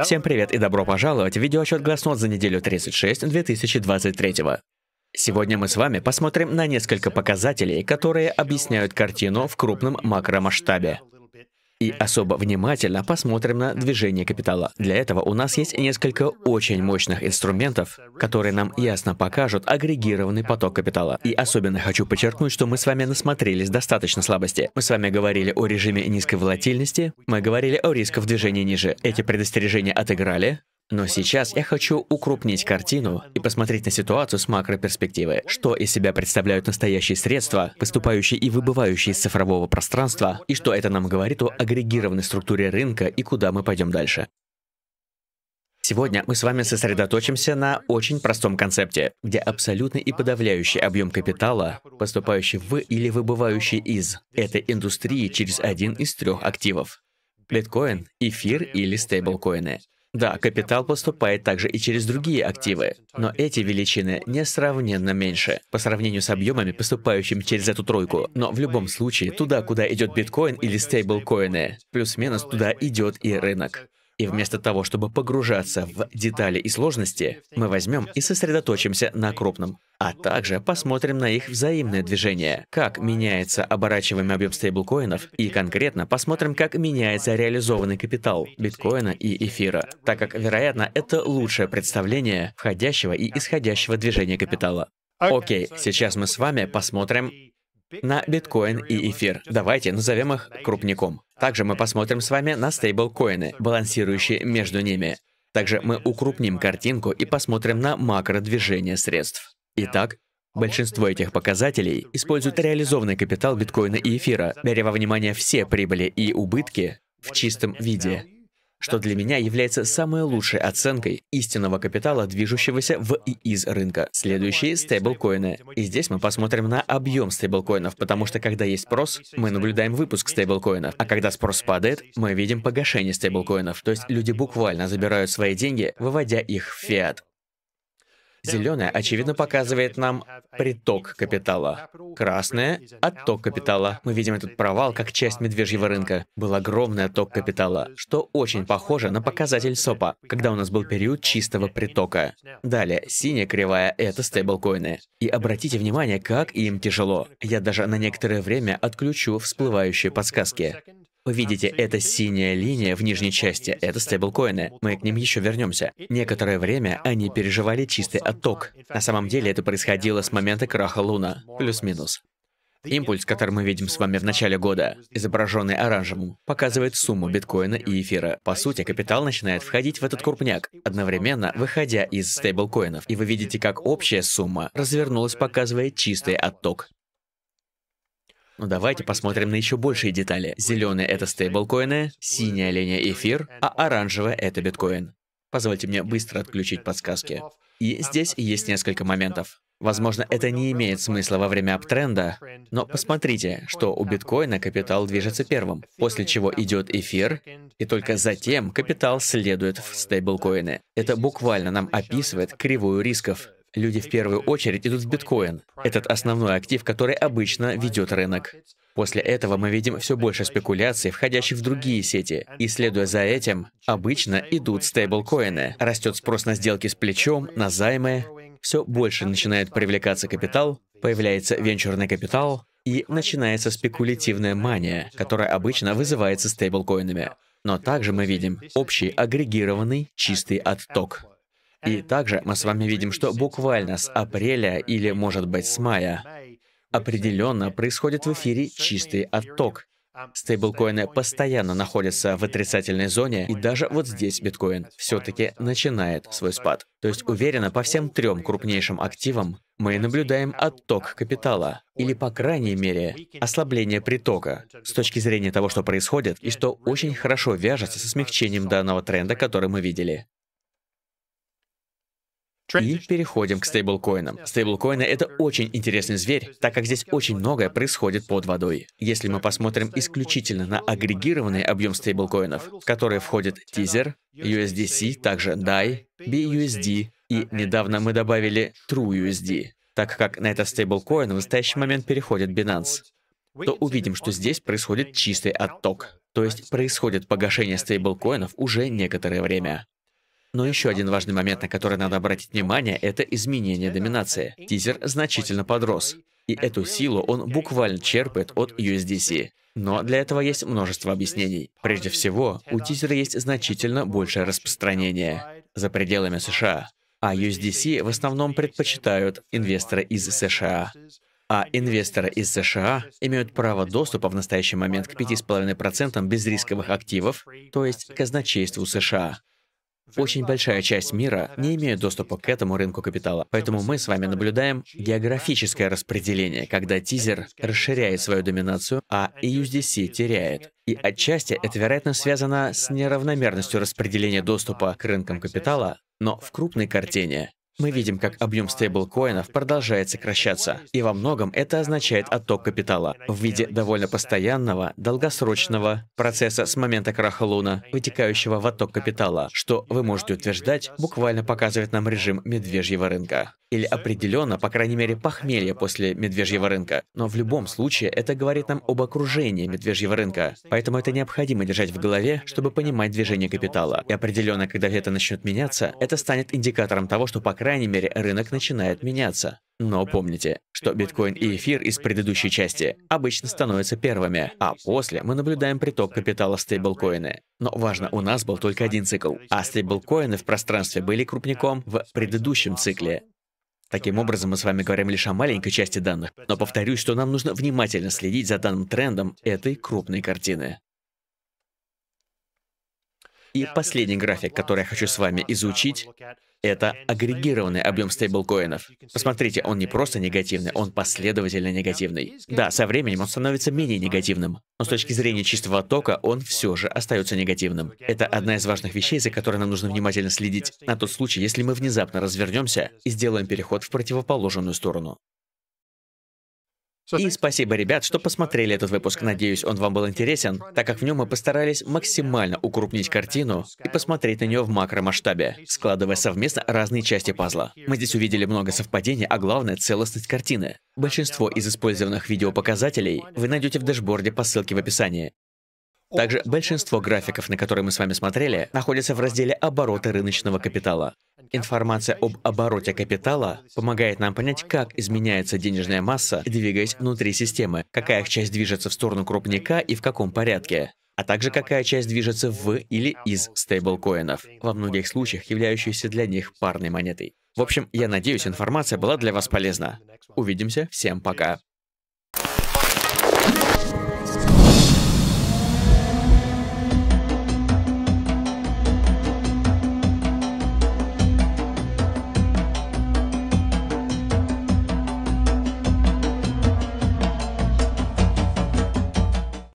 Всем привет и добро пожаловать в видеоотчет Glassnode за неделю 36 2023. Сегодня мы с вами посмотрим на несколько показателей, которые объясняют картину в крупном макромасштабе и особо внимательно посмотрим на движение капитала. Для этого у нас есть несколько очень мощных инструментов, которые нам ясно покажут агрегированный поток капитала. И особенно хочу подчеркнуть, что мы с вами насмотрелись достаточно слабости. Мы с вами говорили о режиме низкой волатильности, мы говорили о рисках движения ниже. Эти предостережения отыграли, но сейчас я хочу укрупнить картину и посмотреть на ситуацию с макроперспективы. Что из себя представляют настоящие средства, выступающие и выбывающие из цифрового пространства, и что это нам говорит о агрегированной структуре рынка и куда мы пойдем дальше. Сегодня мы с вами сосредоточимся на очень простом концепте, где абсолютный и подавляющий объем капитала, поступающий в или выбывающий из этой индустрии через один из трех активов. Биткоин, эфир или стейблкоины. Да, капитал поступает также и через другие активы, но эти величины несравненно меньше по сравнению с объемами, поступающими через эту тройку. Но в любом случае, туда, куда идет биткоин или стейблкоины, плюс-минус туда идет и рынок. И вместо того, чтобы погружаться в детали и сложности, мы возьмем и сосредоточимся на крупном, а также посмотрим на их взаимное движение, как меняется оборачиваемый объем стейблкоинов, и конкретно посмотрим, как меняется реализованный капитал биткоина и эфира, так как, вероятно, это лучшее представление входящего и исходящего движения капитала. Окей, сейчас мы с вами посмотрим на биткоин и эфир. Давайте назовем их крупником. Также мы посмотрим с вами на стейблкоины, балансирующие между ними. Также мы укрупним картинку и посмотрим на макродвижение средств. Итак, Большинство этих показателей используют реализованный капитал биткоина и эфира, беря во внимание все прибыли и убытки в чистом виде что для меня является самой лучшей оценкой истинного капитала, движущегося в и из рынка. Следующие — стейблкоины. И здесь мы посмотрим на объем стейблкоинов, потому что когда есть спрос, мы наблюдаем выпуск стейблкоинов, а когда спрос падает, мы видим погашение стейблкоинов. То есть люди буквально забирают свои деньги, выводя их в фиат. Зеленое, очевидно, показывает нам приток капитала. Красное — отток капитала. Мы видим этот провал как часть медвежьего рынка. Был огромный отток капитала, что очень похоже на показатель СОПа, когда у нас был период чистого притока. Далее, синяя кривая — это стейблкоины. И обратите внимание, как им тяжело. Я даже на некоторое время отключу всплывающие подсказки. Вы видите, эта синяя линия в нижней части — это стейблкоины. Мы к ним еще вернемся. Некоторое время они переживали чистый отток. На самом деле это происходило с момента краха Луна. Плюс-минус. Импульс, который мы видим с вами в начале года, изображенный оранжевым, показывает сумму биткоина и эфира. По сути, капитал начинает входить в этот крупняк, одновременно выходя из стейблкоинов, и вы видите, как общая сумма развернулась, показывая чистый отток. Но ну, давайте посмотрим на еще большие детали. Зеленые — это стейблкоины, синяя линия — эфир, а оранжевая — это биткоин. Позвольте мне быстро отключить подсказки. И здесь есть несколько моментов. Возможно, это не имеет смысла во время аптренда, но посмотрите, что у биткоина капитал движется первым, после чего идет эфир, и только затем капитал следует в стейблкоины. Это буквально нам описывает кривую рисков. Люди в первую очередь идут в биткоин. Этот основной актив, который обычно ведет рынок. После этого мы видим все больше спекуляций, входящих в другие сети. И следуя за этим, обычно идут стейблкоины. Растет спрос на сделки с плечом, на займы. Все больше начинает привлекаться капитал, появляется венчурный капитал, и начинается спекулятивная мания, которая обычно вызывается стейблкоинами. Но также мы видим общий агрегированный чистый отток. И также мы с вами видим, что буквально с апреля или, может быть, с мая определенно происходит в эфире чистый отток. Стейблкоины постоянно находятся в отрицательной зоне, и даже вот здесь биткоин все-таки начинает свой спад. То есть уверенно по всем трем крупнейшим активам мы наблюдаем отток капитала, или, по крайней мере, ослабление притока, с точки зрения того, что происходит, и что очень хорошо вяжется со смягчением данного тренда, который мы видели. И переходим к стейблкоинам. Стейблкоины — это очень интересный зверь, так как здесь очень многое происходит под водой. Если мы посмотрим исключительно на агрегированный объем стейблкоинов, в которые входят Teaser, USDC, также DAI, BUSD, и недавно мы добавили TrueUSD, так как на этот стейблкоин в настоящий момент переходит Binance то увидим, что здесь происходит чистый отток. То есть происходит погашение стейблкоинов уже некоторое время. Но еще один важный момент, на который надо обратить внимание, это изменение доминации. Тизер значительно подрос. И эту силу он буквально черпает от USDC. Но для этого есть множество объяснений. Прежде всего, у тизера есть значительно большее распространение за пределами США. А USDC в основном предпочитают инвесторы из США. А инвесторы из США имеют право доступа в настоящий момент к 5,5% безрисковых активов, то есть казначейству США очень большая часть мира не имеет доступа к этому рынку капитала. Поэтому мы с вами наблюдаем географическое распределение, когда тизер расширяет свою доминацию, а USDC теряет. И отчасти это, вероятно, связано с неравномерностью распределения доступа к рынкам капитала, но в крупной картине мы видим, как объем стейблкоинов продолжает сокращаться, и во многом это означает отток капитала в виде довольно постоянного, долгосрочного процесса с момента краха Луна, вытекающего в отток капитала, что вы можете утверждать, буквально показывает нам режим медвежьего рынка. Или определенно, по крайней мере, похмелье после медвежьего рынка. Но в любом случае, это говорит нам об окружении медвежьего рынка. Поэтому это необходимо держать в голове, чтобы понимать движение капитала. И определенно, когда это начнет меняться, это станет индикатором того, что, по крайней крайней мере, рынок начинает меняться. Но помните, что биткоин и эфир из предыдущей части обычно становятся первыми, а после мы наблюдаем приток капитала в стейблкоины. Но важно, у нас был только один цикл, а стейблкоины в пространстве были крупником в предыдущем цикле. Таким образом, мы с вами говорим лишь о маленькой части данных, но повторюсь, что нам нужно внимательно следить за данным трендом этой крупной картины. И последний график, который я хочу с вами изучить, это агрегированный объем стейблкоинов. Посмотрите, он не просто негативный, он последовательно негативный. Да, со временем он становится менее негативным, но с точки зрения чистого оттока он все же остается негативным. Это одна из важных вещей, за которой нам нужно внимательно следить на тот случай, если мы внезапно развернемся и сделаем переход в противоположную сторону. И спасибо, ребят, что посмотрели этот выпуск. Надеюсь, он вам был интересен, так как в нем мы постарались максимально укрупнить картину и посмотреть на нее в макромасштабе, складывая совместно разные части пазла. Мы здесь увидели много совпадений, а главное — целостность картины. Большинство из использованных видеопоказателей вы найдете в дашборде по ссылке в описании. Также большинство графиков, на которые мы с вами смотрели, находятся в разделе «Обороты рыночного капитала». Информация об обороте капитала помогает нам понять, как изменяется денежная масса, двигаясь внутри системы, какая их часть движется в сторону крупника и в каком порядке а также какая часть движется в или из стейблкоинов, во многих случаях являющихся для них парной монетой. В общем, я надеюсь, информация была для вас полезна. Увидимся, всем пока.